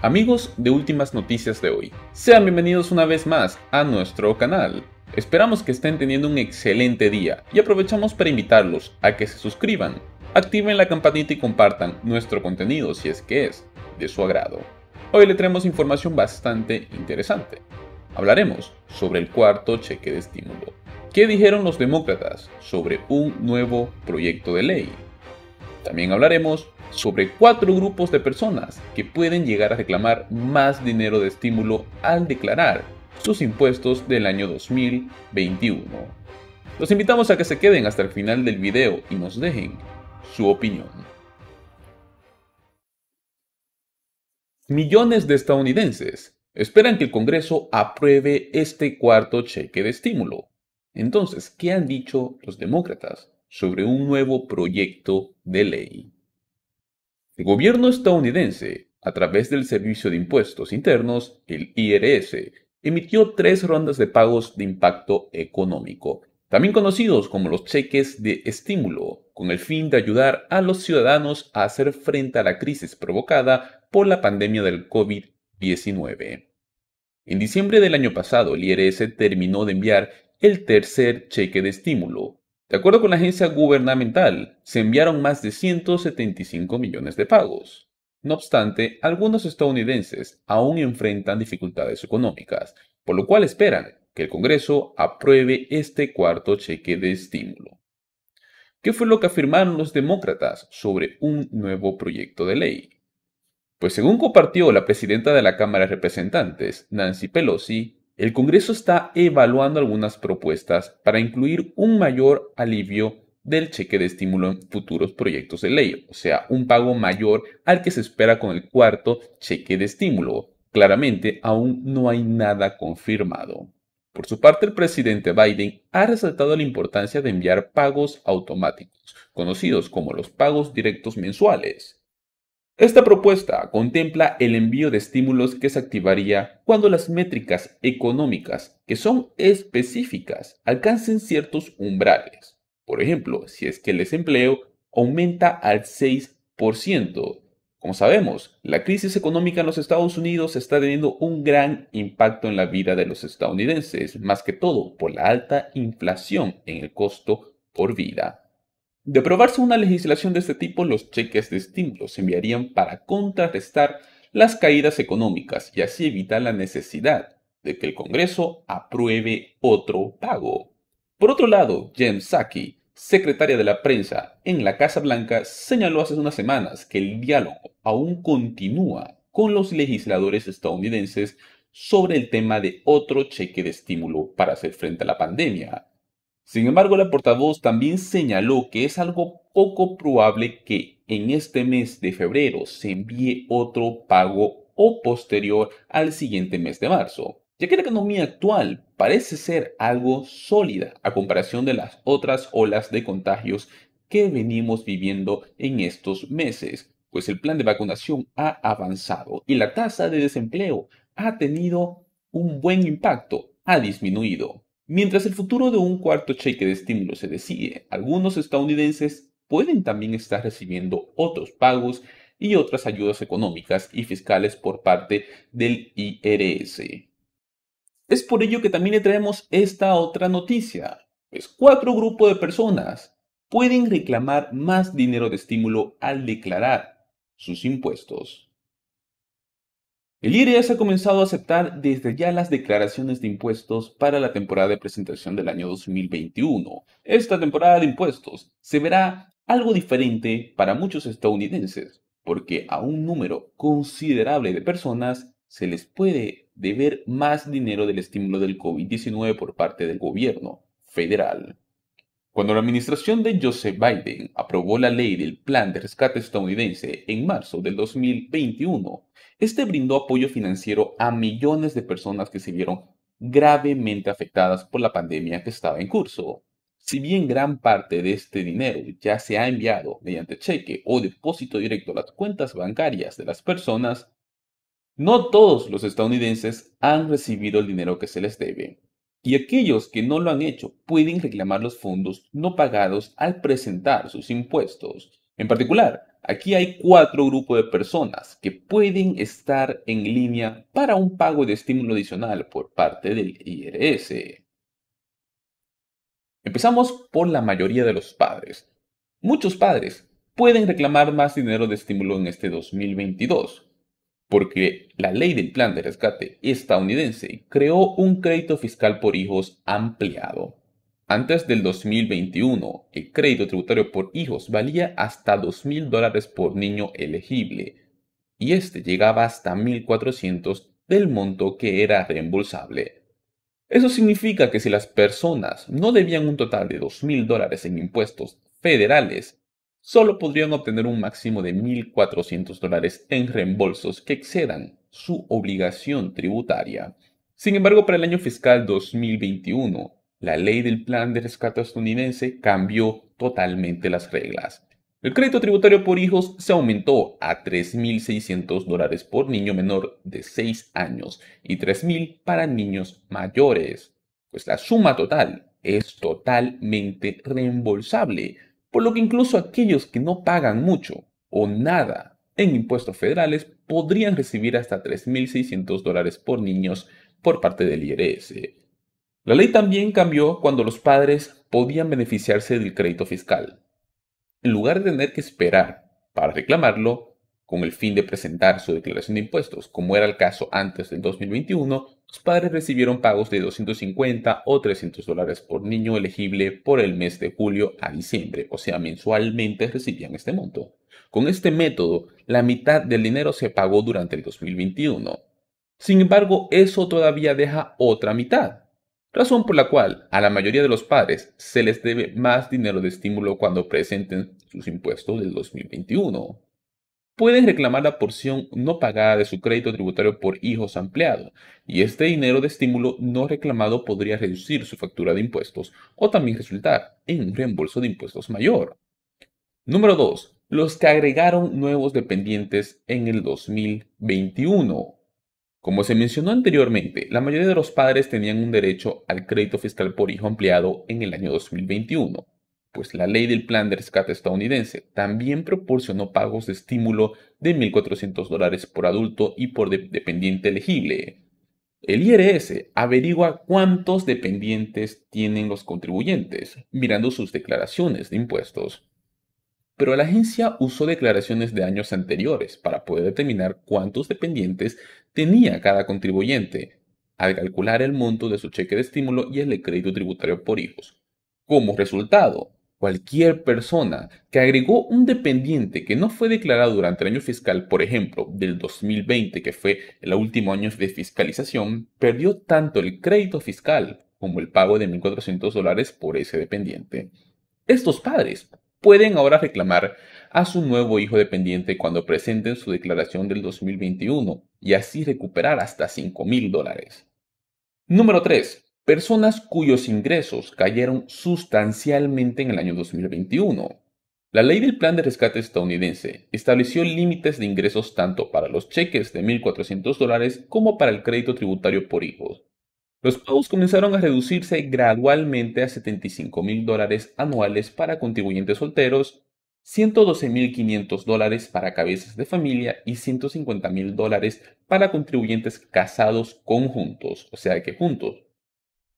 Amigos de Últimas Noticias de hoy, sean bienvenidos una vez más a nuestro canal. Esperamos que estén teniendo un excelente día y aprovechamos para invitarlos a que se suscriban, activen la campanita y compartan nuestro contenido si es que es de su agrado. Hoy le traemos información bastante interesante. Hablaremos sobre el cuarto cheque de estímulo. ¿Qué dijeron los demócratas sobre un nuevo proyecto de ley? También hablaremos sobre cuatro grupos de personas que pueden llegar a reclamar más dinero de estímulo al declarar sus impuestos del año 2021. Los invitamos a que se queden hasta el final del video y nos dejen su opinión. Millones de estadounidenses esperan que el Congreso apruebe este cuarto cheque de estímulo. Entonces, ¿qué han dicho los demócratas sobre un nuevo proyecto de ley? El gobierno estadounidense, a través del Servicio de Impuestos Internos, el IRS, emitió tres rondas de pagos de impacto económico, también conocidos como los cheques de estímulo, con el fin de ayudar a los ciudadanos a hacer frente a la crisis provocada por la pandemia del COVID-19. En diciembre del año pasado, el IRS terminó de enviar el tercer cheque de estímulo, de acuerdo con la agencia gubernamental, se enviaron más de 175 millones de pagos. No obstante, algunos estadounidenses aún enfrentan dificultades económicas, por lo cual esperan que el Congreso apruebe este cuarto cheque de estímulo. ¿Qué fue lo que afirmaron los demócratas sobre un nuevo proyecto de ley? Pues según compartió la presidenta de la Cámara de Representantes, Nancy Pelosi, el Congreso está evaluando algunas propuestas para incluir un mayor alivio del cheque de estímulo en futuros proyectos de ley, o sea, un pago mayor al que se espera con el cuarto cheque de estímulo. Claramente, aún no hay nada confirmado. Por su parte, el presidente Biden ha resaltado la importancia de enviar pagos automáticos, conocidos como los pagos directos mensuales, esta propuesta contempla el envío de estímulos que se activaría cuando las métricas económicas, que son específicas, alcancen ciertos umbrales. Por ejemplo, si es que el desempleo aumenta al 6%. Como sabemos, la crisis económica en los Estados Unidos está teniendo un gran impacto en la vida de los estadounidenses, más que todo por la alta inflación en el costo por vida. De aprobarse una legislación de este tipo, los cheques de estímulo se enviarían para contrarrestar las caídas económicas y así evitar la necesidad de que el Congreso apruebe otro pago. Por otro lado, James Psaki, secretaria de la prensa en la Casa Blanca, señaló hace unas semanas que el diálogo aún continúa con los legisladores estadounidenses sobre el tema de otro cheque de estímulo para hacer frente a la pandemia, sin embargo, la portavoz también señaló que es algo poco probable que en este mes de febrero se envíe otro pago o posterior al siguiente mes de marzo, ya que la economía actual parece ser algo sólida a comparación de las otras olas de contagios que venimos viviendo en estos meses, pues el plan de vacunación ha avanzado y la tasa de desempleo ha tenido un buen impacto, ha disminuido. Mientras el futuro de un cuarto cheque de estímulo se decide, algunos estadounidenses pueden también estar recibiendo otros pagos y otras ayudas económicas y fiscales por parte del IRS. Es por ello que también le traemos esta otra noticia, pues cuatro grupos de personas pueden reclamar más dinero de estímulo al declarar sus impuestos. El IRS e ha comenzado a aceptar desde ya las declaraciones de impuestos para la temporada de presentación del año 2021. Esta temporada de impuestos se verá algo diferente para muchos estadounidenses, porque a un número considerable de personas se les puede deber más dinero del estímulo del COVID-19 por parte del gobierno federal. Cuando la administración de Joseph Biden aprobó la ley del Plan de Rescate estadounidense en marzo del 2021, este brindó apoyo financiero a millones de personas que se vieron gravemente afectadas por la pandemia que estaba en curso. Si bien gran parte de este dinero ya se ha enviado mediante cheque o depósito directo a las cuentas bancarias de las personas, no todos los estadounidenses han recibido el dinero que se les debe y aquellos que no lo han hecho pueden reclamar los fondos no pagados al presentar sus impuestos. En particular, aquí hay cuatro grupos de personas que pueden estar en línea para un pago de estímulo adicional por parte del IRS. Empezamos por la mayoría de los padres. Muchos padres pueden reclamar más dinero de estímulo en este 2022, porque la ley del plan de rescate estadounidense creó un crédito fiscal por hijos ampliado. Antes del 2021, el crédito tributario por hijos valía hasta 2.000 dólares por niño elegible y este llegaba hasta 1.400 del monto que era reembolsable. Eso significa que si las personas no debían un total de 2.000 dólares en impuestos federales, solo podrían obtener un máximo de 1.400 dólares en reembolsos que excedan su obligación tributaria. Sin embargo, para el año fiscal 2021, la ley del plan de rescate estadounidense cambió totalmente las reglas. El crédito tributario por hijos se aumentó a 3.600 dólares por niño menor de 6 años y 3.000 para niños mayores, pues la suma total es totalmente reembolsable por lo que incluso aquellos que no pagan mucho o nada en impuestos federales podrían recibir hasta 3.600 dólares por niños por parte del IRS. La ley también cambió cuando los padres podían beneficiarse del crédito fiscal. En lugar de tener que esperar para reclamarlo, con el fin de presentar su declaración de impuestos, como era el caso antes del 2021, los padres recibieron pagos de 250 o 300 dólares por niño elegible por el mes de julio a diciembre, o sea, mensualmente recibían este monto. Con este método, la mitad del dinero se pagó durante el 2021. Sin embargo, eso todavía deja otra mitad, razón por la cual a la mayoría de los padres se les debe más dinero de estímulo cuando presenten sus impuestos del 2021 pueden reclamar la porción no pagada de su crédito tributario por hijos ampliado. y este dinero de estímulo no reclamado podría reducir su factura de impuestos o también resultar en un reembolso de impuestos mayor. Número 2. Los que agregaron nuevos dependientes en el 2021. Como se mencionó anteriormente, la mayoría de los padres tenían un derecho al crédito fiscal por hijo ampliado en el año 2021 pues la ley del plan de rescate estadounidense también proporcionó pagos de estímulo de 1.400 dólares por adulto y por dependiente elegible. El IRS averigua cuántos dependientes tienen los contribuyentes, mirando sus declaraciones de impuestos. Pero la agencia usó declaraciones de años anteriores para poder determinar cuántos dependientes tenía cada contribuyente, al calcular el monto de su cheque de estímulo y el crédito tributario por hijos. Como resultado, Cualquier persona que agregó un dependiente que no fue declarado durante el año fiscal, por ejemplo, del 2020, que fue el último año de fiscalización, perdió tanto el crédito fiscal como el pago de 1.400 dólares por ese dependiente. Estos padres pueden ahora reclamar a su nuevo hijo dependiente cuando presenten su declaración del 2021 y así recuperar hasta 5.000 dólares. Número 3 personas cuyos ingresos cayeron sustancialmente en el año 2021. La ley del plan de rescate estadounidense estableció límites de ingresos tanto para los cheques de 1.400 dólares como para el crédito tributario por hijos. Los pagos comenzaron a reducirse gradualmente a 75.000 dólares anuales para contribuyentes solteros, 112.500 dólares para cabezas de familia y 150.000 dólares para contribuyentes casados conjuntos, o sea que juntos,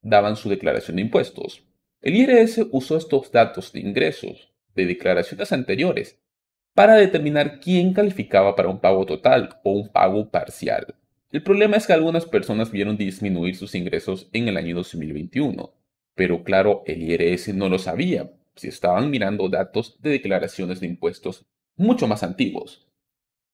daban su declaración de impuestos. El IRS usó estos datos de ingresos de declaraciones anteriores para determinar quién calificaba para un pago total o un pago parcial. El problema es que algunas personas vieron disminuir sus ingresos en el año 2021, pero claro, el IRS no lo sabía si estaban mirando datos de declaraciones de impuestos mucho más antiguos.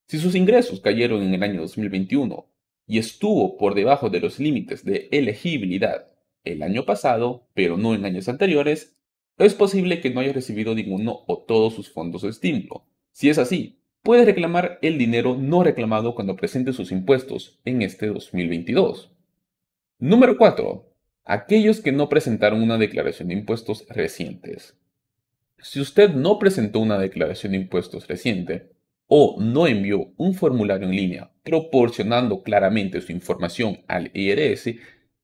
Si sus ingresos cayeron en el año 2021 y estuvo por debajo de los límites de elegibilidad el año pasado, pero no en años anteriores, es posible que no haya recibido ninguno o todos sus fondos de estímulo. Si es así, puede reclamar el dinero no reclamado cuando presente sus impuestos en este 2022. Número 4. Aquellos que no presentaron una declaración de impuestos recientes. Si usted no presentó una declaración de impuestos reciente o no envió un formulario en línea proporcionando claramente su información al IRS,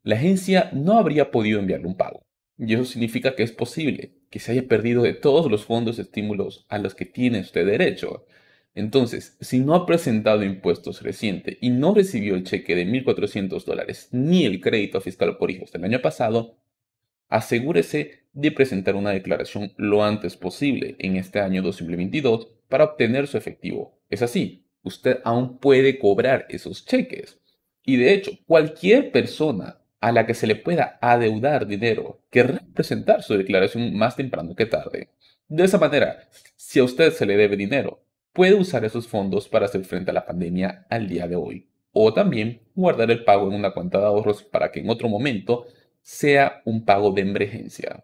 la agencia no habría podido enviarle un pago. Y eso significa que es posible que se haya perdido de todos los fondos estímulos a los que tiene usted derecho. Entonces, si no ha presentado impuestos reciente y no recibió el cheque de 1.400 dólares ni el crédito fiscal por hijos del año pasado, asegúrese de presentar una declaración lo antes posible en este año 2022 para obtener su efectivo. Es así, usted aún puede cobrar esos cheques. Y de hecho, cualquier persona a la que se le pueda adeudar dinero querrá presentar su declaración más temprano que tarde. De esa manera, si a usted se le debe dinero, puede usar esos fondos para hacer frente a la pandemia al día de hoy, o también guardar el pago en una cuenta de ahorros para que en otro momento sea un pago de emergencia.